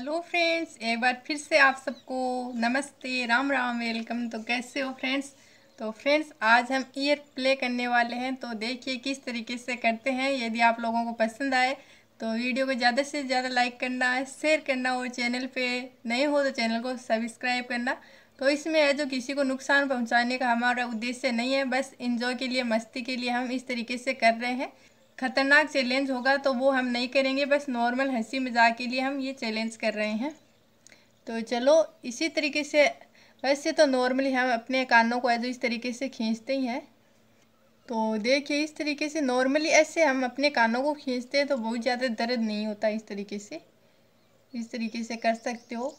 hello friends एक बार फिर से आप सबको नमस्ते राम राम वेलकम तो कैसे हो फ्रेंड्स तो फ्रेंड्स आज हम ईयर प्ले करने वाले हैं तो देखिए किस तरीके से करते हैं यदि आप लोगों को पसंद आए तो वीडियो को ज़्यादा से ज़्यादा लाइक करना शेयर करना और चैनल पे नए हो तो चैनल को सब्सक्राइब करना तो इसमें है जो किसी को नुकसान पहुँचाने का हमारा उद्देश्य नहीं है बस इन्जॉय के लिए मस्ती के लिए हम इस तरीके से कर रहे हैं ख़तरनाक चैलेंज होगा तो वो हम नहीं करेंगे बस नॉर्मल हंसी मजाक के लिए हम ये चैलेंज कर रहे हैं तो चलो इसी तरीके से वैसे तो नॉर्मली हम अपने कानों को ऐसे इस तरीके से खींचते ही हैं तो देखिए इस तरीके से नॉर्मली ऐसे हम अपने कानों को खींचते हैं तो बहुत ज़्यादा दर्द नहीं होता इस तरीके से इस तरीके से कर सकते हो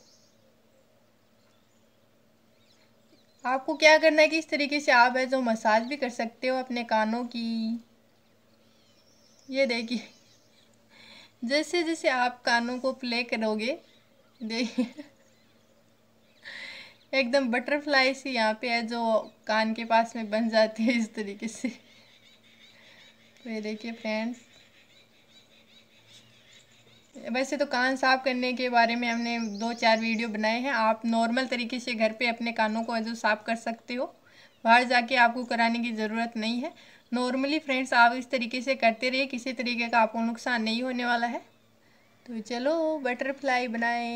आपको क्या करना है कि इस तरीके से आप है जो मसाज भी कर सकते हो अपने कानों की ये देखिए जैसे जैसे आप कानों को प्ले करोगे देखिए एकदम बटरफ्लाई सी यहाँ पे है जो कान के पास में बन जाती है इस तरीके से तो ये देखिए फ्रेंड्स वैसे तो कान साफ करने के बारे में हमने दो चार वीडियो बनाए हैं आप नॉर्मल तरीके से घर पे अपने कानों को जो साफ़ कर सकते हो बाहर जाके आपको कराने की ज़रूरत नहीं है नॉर्मली फ्रेंड्स आप इस तरीके से करते रहिए किसी तरीके का आपको नुकसान नहीं होने वाला है तो चलो बटरफ्लाई बनाए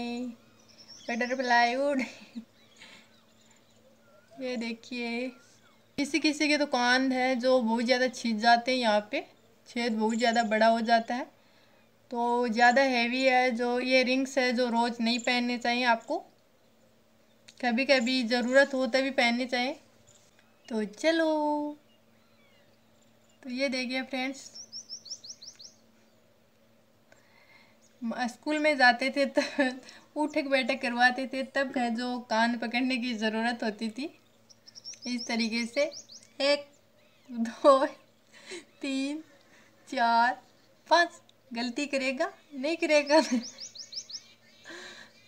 बटरफ्लाई उड़ ये देखिए किसी किसी के तो कान है जो बहुत ज़्यादा छिंच जाते हैं यहाँ पे छेद बहुत ज़्यादा बड़ा हो जाता है तो ज़्यादा हैवी है जो ये रिंग्स है जो रोज़ नहीं पहनने चाहिए आपको कभी कभी ज़रूरत हो तभी पहनने चाहिए तो चलो तो ये देखिए फ्रेंड्स स्कूल में जाते थे तो उठक बैठक करवाते थे तब जो कान पकड़ने की ज़रूरत होती थी इस तरीके से एक दो तीन चार पाँच गलती करेगा नहीं करेगा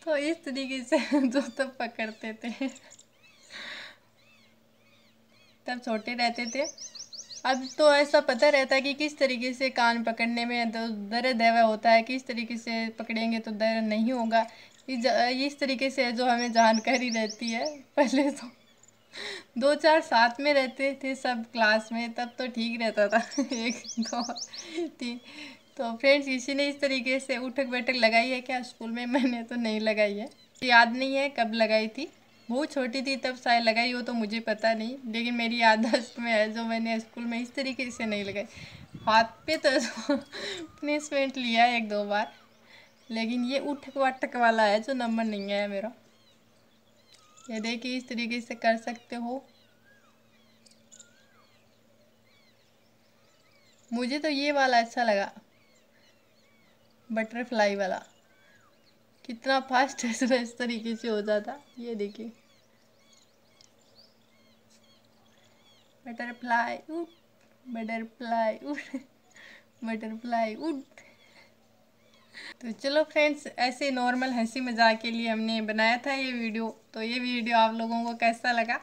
तो इस तरीके से जो तब तो पकड़ते थे तब छोटे रहते थे अब तो ऐसा पता रहता है कि किस तरीके से कान पकड़ने में तो दर्द दवा होता है किस तरीके से पकड़ेंगे तो दर्द नहीं होगा इस, इस तरीके से जो हमें जानकारी रहती है पहले तो दो चार साथ में रहते थे सब क्लास में तब तो ठीक रहता था एक दो तीन तो फ्रेंड्स किसी ने इस तरीके से उठक बैठक लगाई है क्या स्कूल में मैंने तो नहीं लगाई है याद नहीं है कब लगाई थी बहुत छोटी थी तब शायद लगाई हो तो मुझे पता नहीं लेकिन मेरी आदत में है जो मैंने स्कूल में इस तरीके से नहीं लगाई हाथ पे तो पनिशमेंट लिया एक दो बार लेकिन ये उठक वाटक वाला है जो नंबर नहीं आया मेरा ये देखिए इस तरीके से कर सकते हो मुझे तो ये वाला अच्छा लगा बटरफ्लाई वाला कितना फास्ट है इस तरीके से हो जाता ये देखिए बटरफ्लाई उड बटरफ्लाई उड बटरफ्लाई उड तो चलो फ्रेंड्स ऐसे नॉर्मल हंसी मजाक के लिए हमने बनाया था ये वीडियो तो ये वीडियो आप लोगों को कैसा लगा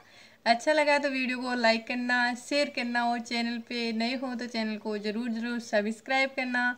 अच्छा लगा तो वीडियो को लाइक करना शेयर करना और चैनल पे नए हो तो चैनल को ज़रूर ज़रूर सब्सक्राइब करना